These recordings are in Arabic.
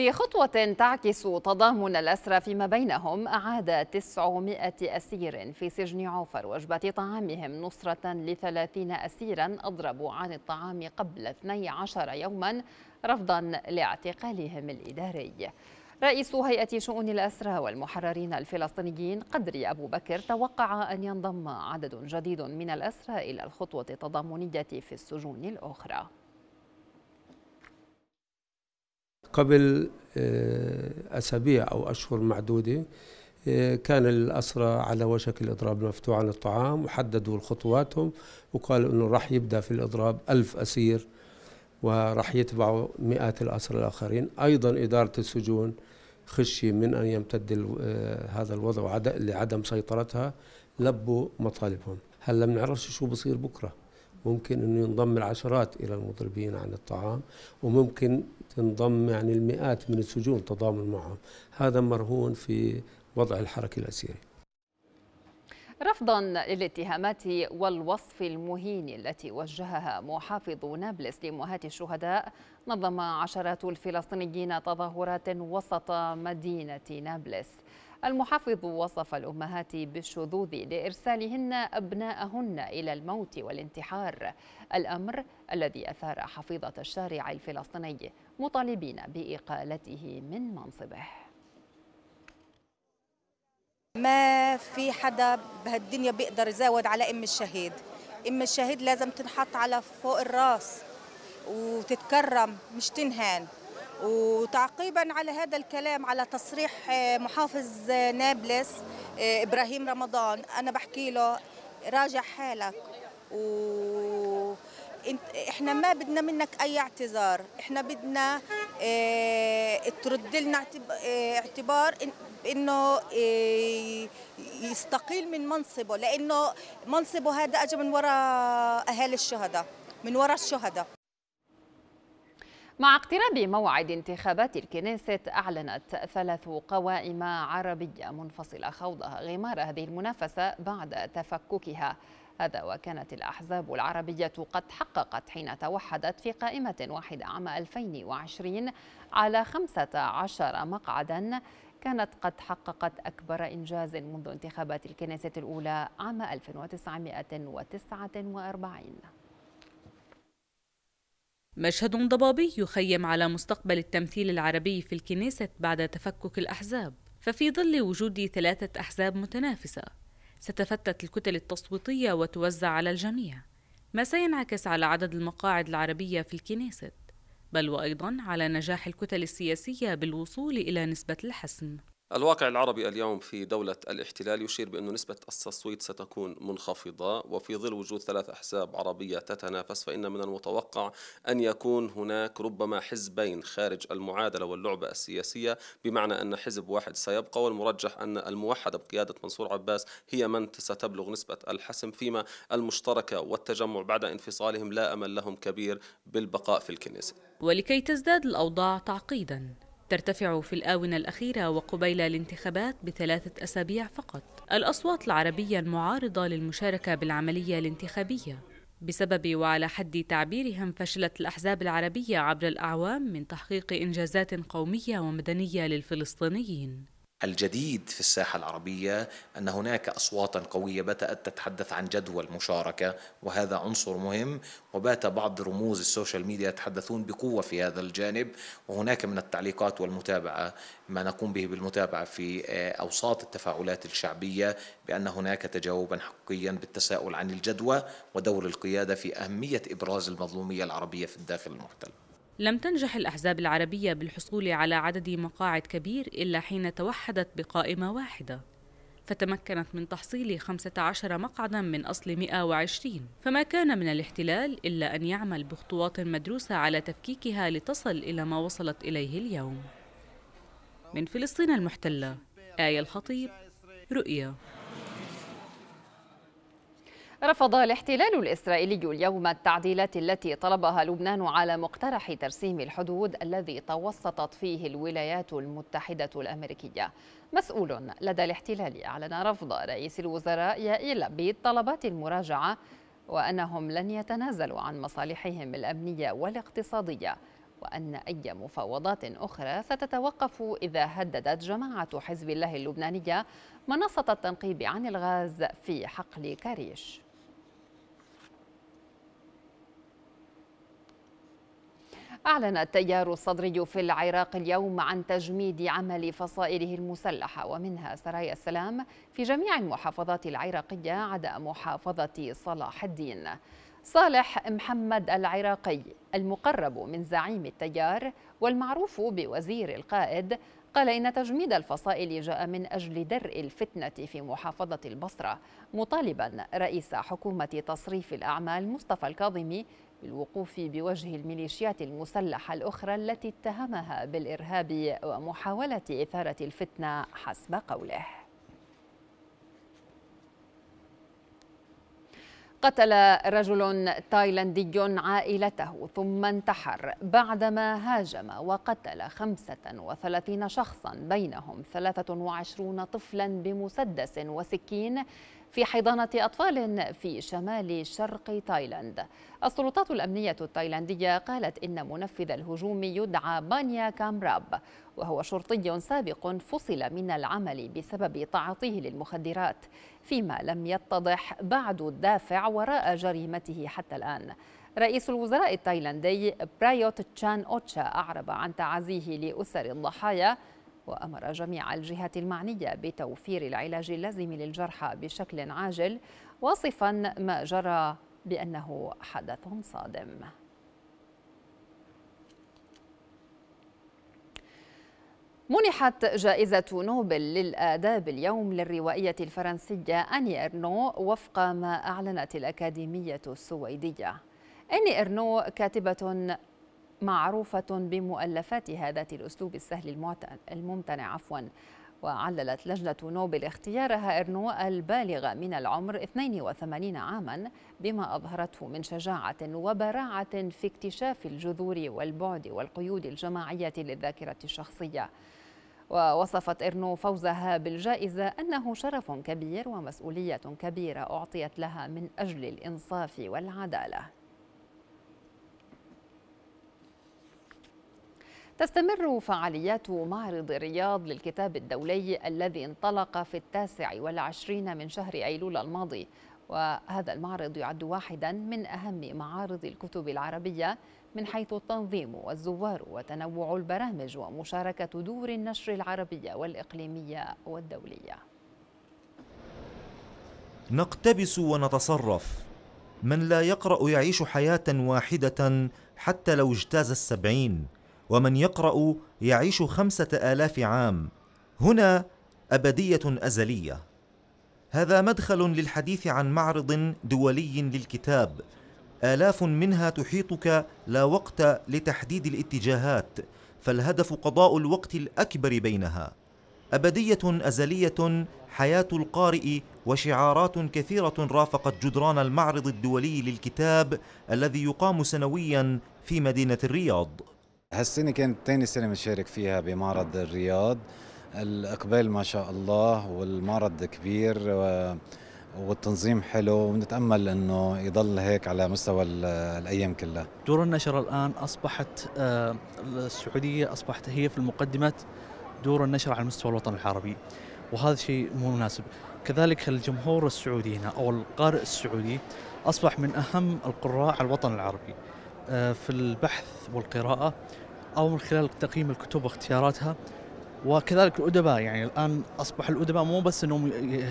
في خطوة تعكس تضامن الأسرى فيما بينهم أعاد 900 أسير في سجن عوفر وجبة طعامهم نصرة لثلاثين أسيرا أضربوا عن الطعام قبل 12 يوما رفضا لاعتقالهم الإداري رئيس هيئة شؤون الأسرى والمحررين الفلسطينيين قدري أبو بكر توقع أن ينضم عدد جديد من الأسرى إلى الخطوة التضامنية في السجون الأخرى قبل آه، أسابيع أو أشهر معدودة آه، كان الأسرى على وشك الإضراب المفتوح عن الطعام وحددوا خطواتهم وقالوا أنه راح يبدأ في الإضراب ألف أسير وراح يتبعوا مئات الأسرى الآخرين أيضا إدارة السجون خشية من أن يمتد آه، هذا الوضع لعدم سيطرتها لبوا مطالبهم هلا لم بنعرفش شو بصير بكره ممكن انه ينضم العشرات الى المضربين عن الطعام وممكن تنضم يعني المئات من السجون تضامن معهم هذا مرهون في وضع الحركه الاسيري رفضا للاتهامات والوصف المهين التي وجهها محافظ نابلس لمهات الشهداء نظم عشرات الفلسطينيين تظاهرات وسط مدينه نابلس المحافظ وصف الأمهات بالشذوذ لإرسالهن أبناءهن إلى الموت والانتحار الأمر الذي أثار حفيظة الشارع الفلسطيني مطالبين بإقالته من منصبه ما في حدا بهالدنيا بيقدر يزاود على ام الشهيد ام الشهيد لازم تنحط على فوق الراس وتتكرم مش تنهان وتعقيبا على هذا الكلام على تصريح آه، محافظ آه، نابلس آه، ابراهيم رمضان انا بحكي له راجع حالك و احنا ما بدنا منك اي اعتذار احنا بدنا اه ترد لنا اعتبار انه اه يستقيل من منصبه لانه منصبه هذا اجى من وراء اهالي الشهداء من وراء الشهداء مع اقتراب موعد انتخابات الكنيست أعلنت ثلاث قوائم عربية منفصلة خوضها غمار هذه المنافسة بعد تفككها هذا وكانت الأحزاب العربية قد حققت حين توحدت في قائمة واحدة عام 2020 على 15 مقعدا كانت قد حققت أكبر إنجاز منذ انتخابات الكنيسة الأولى عام 1949 مشهد ضبابي يخيم على مستقبل التمثيل العربي في الكنيسة بعد تفكك الأحزاب ففي ظل وجود ثلاثة أحزاب متنافسة ستفتت الكتل التصويتية وتوزع على الجميع ما سينعكس على عدد المقاعد العربية في الكنيسة بل وأيضا على نجاح الكتل السياسية بالوصول إلى نسبة الحسم الواقع العربي اليوم في دولة الاحتلال يشير بأن نسبة التصويت ستكون منخفضة وفي ظل وجود ثلاث أحزاب عربية تتنافس فإن من المتوقع أن يكون هناك ربما حزبين خارج المعادلة واللعبة السياسية بمعنى أن حزب واحد سيبقى والمرجح أن الموحدة بقيادة منصور عباس هي من ستبلغ نسبة الحسم فيما المشتركة والتجمع بعد انفصالهم لا أمل لهم كبير بالبقاء في الكنيسة ولكي تزداد الأوضاع تعقيداً ترتفع في الآونة الأخيرة وقبيل الانتخابات بثلاثة أسابيع فقط الأصوات العربية المعارضة للمشاركة بالعملية الانتخابية بسبب وعلى حد تعبيرهم فشلت الأحزاب العربية عبر الأعوام من تحقيق إنجازات قومية ومدنية للفلسطينيين الجديد في الساحة العربية أن هناك أصواتا قوية بدأت تتحدث عن جدوى المشاركة وهذا عنصر مهم وبات بعض رموز السوشيال ميديا يتحدثون بقوة في هذا الجانب وهناك من التعليقات والمتابعة ما نقوم به بالمتابعة في آه، أوساط التفاعلات الشعبية بأن هناك تجاوبا حقيقيا بالتساؤل عن الجدوى ودور القيادة في أهمية إبراز المظلومية العربية في الداخل المحتل لم تنجح الأحزاب العربية بالحصول على عدد مقاعد كبير إلا حين توحدت بقائمة واحدة فتمكنت من تحصيل 15 مقعدا من أصل 120 فما كان من الاحتلال إلا أن يعمل بخطوات مدروسة على تفكيكها لتصل إلى ما وصلت إليه اليوم من فلسطين المحتلة آية الخطيب رؤيا رفض الاحتلال الإسرائيلي اليوم التعديلات التي طلبها لبنان على مقترح ترسيم الحدود الذي توسطت فيه الولايات المتحدة الأمريكية مسؤول لدى الاحتلال أعلن رفض رئيس الوزراء يائيل لبيد طلبات المراجعة وأنهم لن يتنازلوا عن مصالحهم الأمنية والاقتصادية وأن أي مفاوضات أخرى ستتوقف إذا هددت جماعة حزب الله اللبنانية منصة التنقيب عن الغاز في حقل كريش أعلن التيار الصدري في العراق اليوم عن تجميد عمل فصائله المسلحة ومنها سرايا السلام في جميع المحافظات العراقية عدا محافظة صلاح الدين صالح محمد العراقي المقرب من زعيم التيار والمعروف بوزير القائد قال إن تجميد الفصائل جاء من أجل درء الفتنة في محافظة البصرة مطالبا رئيس حكومة تصريف الأعمال مصطفى الكاظمي بالوقوف بوجه الميليشيات المسلحة الأخرى التي اتهمها بالإرهاب ومحاولة إثارة الفتنة حسب قوله قتل رجل تايلاندي عائلته ثم انتحر بعدما هاجم وقتل 35 شخصا بينهم 23 طفلا بمسدس وسكين في حضانة أطفال في شمال شرق تايلاند السلطات الأمنية التايلاندية قالت إن منفذ الهجوم يدعى بانيا كامراب وهو شرطي سابق فصل من العمل بسبب تعاطيه للمخدرات فيما لم يتضح بعد الدافع وراء جريمته حتى الآن رئيس الوزراء التايلاندي برايوت تشان أوتشا أعرب عن تعازيه لأسر الضحايا وأمر جميع الجهات المعنية بتوفير العلاج اللازم للجرحى بشكل عاجل واصفا ما جرى بأنه حدث صادم منحت جائزة نوبل للآداب اليوم للروائية الفرنسية أني إرنو وفق ما أعلنت الأكاديمية السويدية أني إرنو كاتبة معروفة بمؤلفاتها ذات الأسلوب السهل الممتنع عفوا وعللت لجنة نوبل اختيارها إرنو البالغة من العمر 82 عاما بما أظهرته من شجاعة وبراعة في اكتشاف الجذور والبعد والقيود الجماعية للذاكرة الشخصية ووصفت إرنو فوزها بالجائزة أنه شرف كبير ومسؤولية كبيرة أعطيت لها من أجل الإنصاف والعدالة تستمر فعاليات معرض رياض للكتاب الدولي الذي انطلق في التاسع والعشرين من شهر أيلول الماضي وهذا المعرض يعد واحدا من أهم معارض الكتب العربية من حيث التنظيم والزوار وتنوع البرامج ومشاركة دور النشر العربية والإقليمية والدولية نقتبس ونتصرف من لا يقرأ يعيش حياة واحدة حتى لو اجتاز السبعين ومن يقرأ يعيش خمسة آلاف عام هنا أبدية أزلية هذا مدخل للحديث عن معرض دولي للكتاب آلاف منها تحيطك لا وقت لتحديد الاتجاهات فالهدف قضاء الوقت الأكبر بينها أبدية أزلية حياة القارئ وشعارات كثيرة رافقت جدران المعرض الدولي للكتاب الذي يقام سنويا في مدينة الرياض هالسنة كانت ثاني سنة مشارك فيها بمعرض الرياض الإقبال ما شاء الله والمعرض كبير والتنظيم حلو ونتامل انه يضل هيك على مستوى الايام كلها. دور النشر الان اصبحت آه، السعوديه اصبحت هي في المقدمه دور النشر على مستوى الوطن العربي وهذا شيء مو مناسب. كذلك الجمهور السعودي هنا او القارئ السعودي اصبح من اهم القراء على الوطن العربي آه، في البحث والقراءه او من خلال تقييم الكتب واختياراتها وكذلك الادباء يعني الان اصبح الادباء مو بس انهم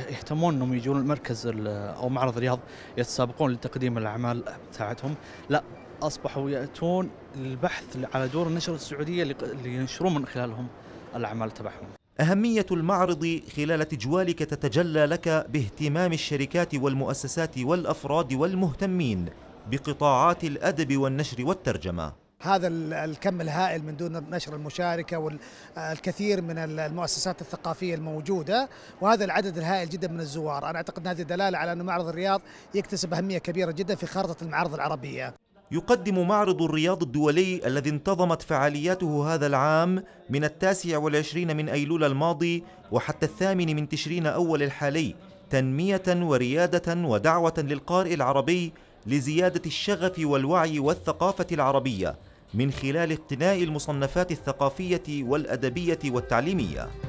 يهتمون انهم يجون المركز او معرض الرياض يتسابقون لتقديم الاعمال بتاعتهم لا اصبحوا ياتون للبحث على دور النشر السعوديه اللي ينشرون من خلالهم الاعمال تبعهم. اهميه المعرض خلال تجوالك تتجلى لك باهتمام الشركات والمؤسسات والافراد والمهتمين بقطاعات الادب والنشر والترجمه. هذا الكم الهائل من دون نشر المشاركه والكثير من المؤسسات الثقافيه الموجوده وهذا العدد الهائل جدا من الزوار، انا اعتقد هذه دلاله على ان معرض الرياض يكتسب اهميه كبيره جدا في خارطه المعارض العربيه. يقدم معرض الرياض الدولي الذي انتظمت فعالياته هذا العام من التاسع والعشرين من أيلول الماضي وحتى الثامن من تشرين أول الحالي تنمية وريادة ودعوة للقارئ العربي لزيادة الشغف والوعي والثقافة العربية من خلال اقتناء المصنفات الثقافية والأدبية والتعليمية